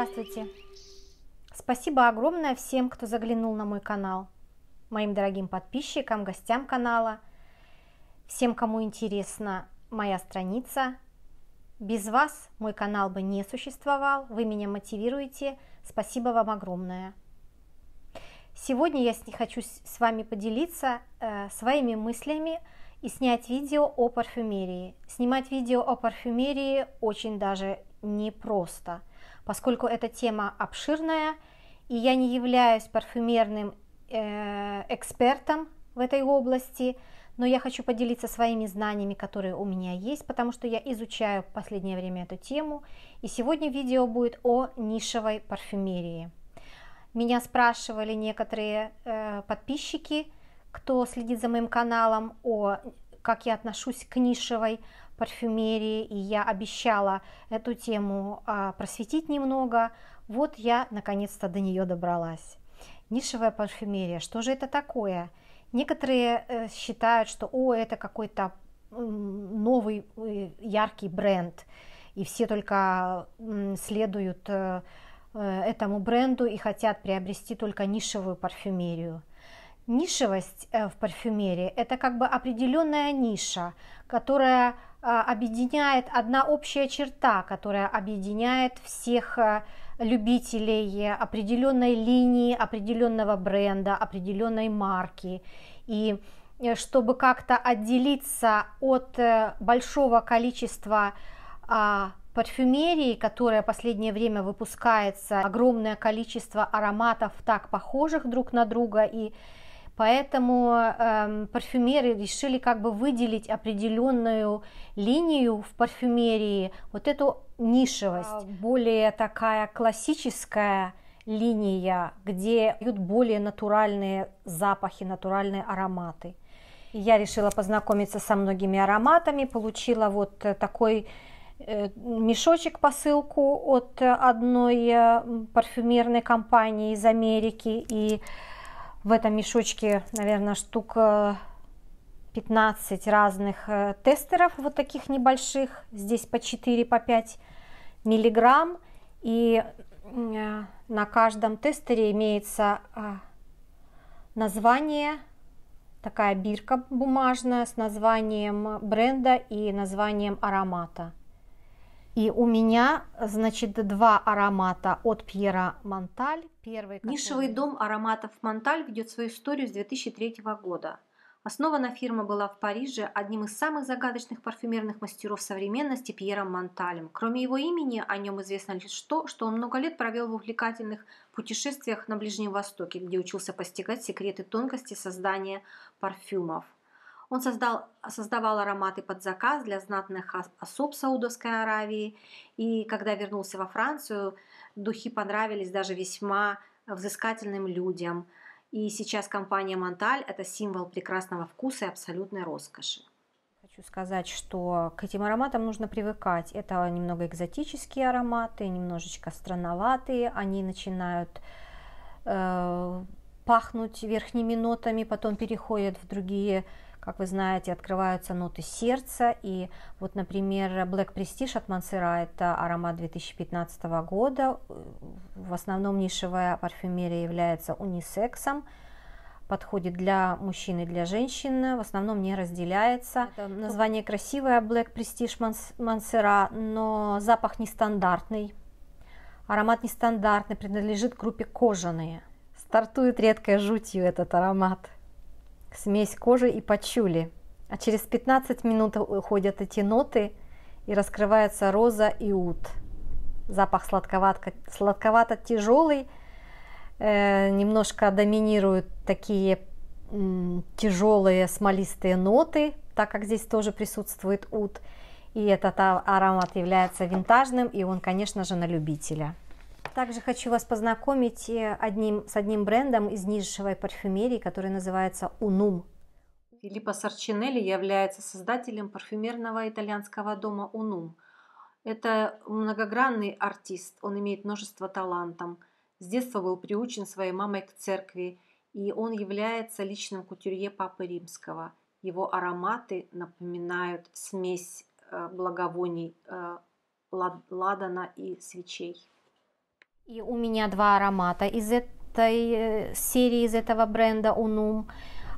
Здравствуйте! Спасибо огромное всем, кто заглянул на мой канал, моим дорогим подписчикам, гостям канала, всем, кому интересна моя страница. Без вас мой канал бы не существовал, вы меня мотивируете, спасибо вам огромное. Сегодня я хочу с вами поделиться э, своими мыслями и снять видео о парфюмерии. Снимать видео о парфюмерии очень даже непросто поскольку эта тема обширная, и я не являюсь парфюмерным э, экспертом в этой области, но я хочу поделиться своими знаниями, которые у меня есть, потому что я изучаю в последнее время эту тему, и сегодня видео будет о нишевой парфюмерии. Меня спрашивали некоторые э, подписчики, кто следит за моим каналом, о как я отношусь к нишевой парфюмерии, и я обещала эту тему а, просветить немного. Вот я наконец-то до нее добралась. Нишевая парфюмерия, что же это такое? Некоторые э, считают, что о, это какой-то новый э, яркий бренд, и все только следуют э, этому бренду и хотят приобрести только нишевую парфюмерию. Нишевость в парфюмерии – это как бы определенная ниша, которая а, объединяет одна общая черта, которая объединяет всех а, любителей определенной линии, определенного бренда, определенной марки. И э, чтобы как-то отделиться от э, большого количества а, парфюмерии, которая последнее время выпускается, огромное количество ароматов так похожих друг на друга и Поэтому э, парфюмеры решили как бы выделить определенную линию в парфюмерии, вот эту нишевость, более такая классическая линия, где идут более натуральные запахи, натуральные ароматы. И я решила познакомиться со многими ароматами, получила вот такой э, мешочек посылку от одной э, парфюмерной компании из Америки и в этом мешочке, наверное, штук 15 э, разных э, тестеров, вот таких небольших, здесь по 4, по 5 миллиграмм. И э, на каждом тестере имеется название, такая бирка бумажная с названием бренда и названием аромата. И у меня, значит, два аромата от Пьера Монталь. Первый, который... Нишевый дом ароматов Монталь ведет свою историю с 2003 года. Основана фирма была в Париже одним из самых загадочных парфюмерных мастеров современности Пьером Монталем. Кроме его имени, о нем известно лишь то, что он много лет провел в увлекательных путешествиях на Ближнем Востоке, где учился постигать секреты тонкости создания парфюмов – он создал, создавал ароматы под заказ для знатных особ Саудовской Аравии. И когда вернулся во Францию, духи понравились даже весьма взыскательным людям. И сейчас компания «Монталь» – это символ прекрасного вкуса и абсолютной роскоши. Хочу сказать, что к этим ароматам нужно привыкать. Это немного экзотические ароматы, немножечко странноватые. Они начинают э, пахнуть верхними нотами, потом переходят в другие как вы знаете, открываются ноты сердца. И вот, например, Black Prestige от Мансера – это аромат 2015 года. В основном нишевая парфюмерия является унисексом подходит для мужчин и для женщин, в основном не разделяется. Это название красивое, Black Prestige Мансера, но запах нестандартный. Аромат нестандартный, принадлежит группе кожаные. Стартует редкой жутью этот аромат смесь кожи и пачули. А через 15 минут уходят эти ноты и раскрывается роза и ут. Запах сладковато-тяжелый, э, немножко доминируют такие э, тяжелые смолистые ноты, так как здесь тоже присутствует ут. И этот а, аромат является винтажным, и он, конечно же, на любителя. Также хочу вас познакомить э, одним, с одним брендом из низшего парфюмерии, который называется Unum. Филиппо Сарчинелли является создателем парфюмерного итальянского дома Unum. Это многогранный артист, он имеет множество талантов. С детства был приучен своей мамой к церкви, и он является личным кутюрье Папы Римского. Его ароматы напоминают смесь э, благовоний э, ладана и свечей. И у меня два аромата из этой э, серии, из этого бренда Unum.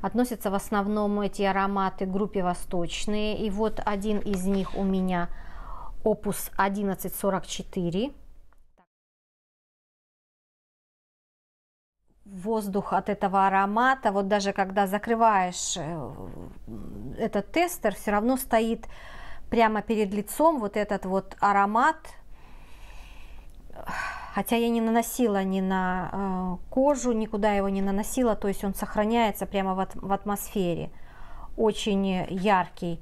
Относятся в основном эти ароматы к группе восточные. И вот один из них у меня опус 1144. воздух от этого аромата, вот даже когда закрываешь э, этот тестер, все равно стоит прямо перед лицом вот этот вот аромат хотя я не наносила ни на э, кожу, никуда его не наносила, то есть он сохраняется прямо в атмосфере. Очень яркий,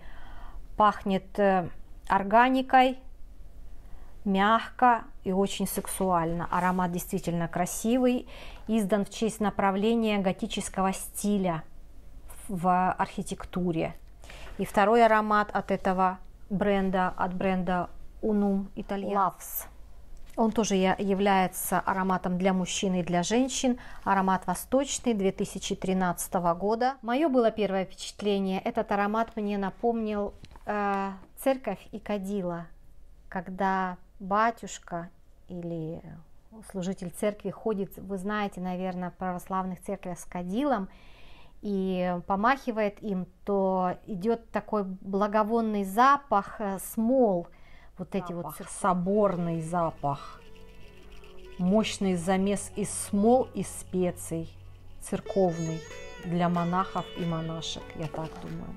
пахнет э, органикой, мягко и очень сексуально. Аромат действительно красивый, издан в честь направления готического стиля в архитектуре. И второй аромат от этого бренда, от бренда Unum Italian. Loves. Он тоже является ароматом для мужчин и для женщин. Аромат восточный 2013 года. Мое было первое впечатление. Этот аромат мне напомнил э, церковь и кадила, когда батюшка или служитель церкви ходит, вы знаете, наверное, в православных церквях с кадилом и помахивает им, то идет такой благовонный запах э, смол – вот запах. эти вот соборный запах, мощный замес из смол и специй, церковный для монахов и монашек, я так думаю.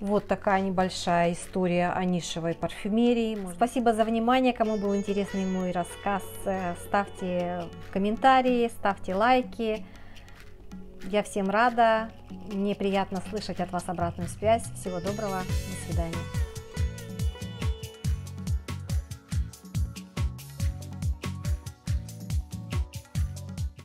Вот такая небольшая история о нишевой парфюмерии. Может... Спасибо за внимание. Кому был интересный мой рассказ, э, ставьте комментарии, ставьте лайки. Я всем рада. Мне приятно слышать от вас обратную связь. Всего доброго. До свидания.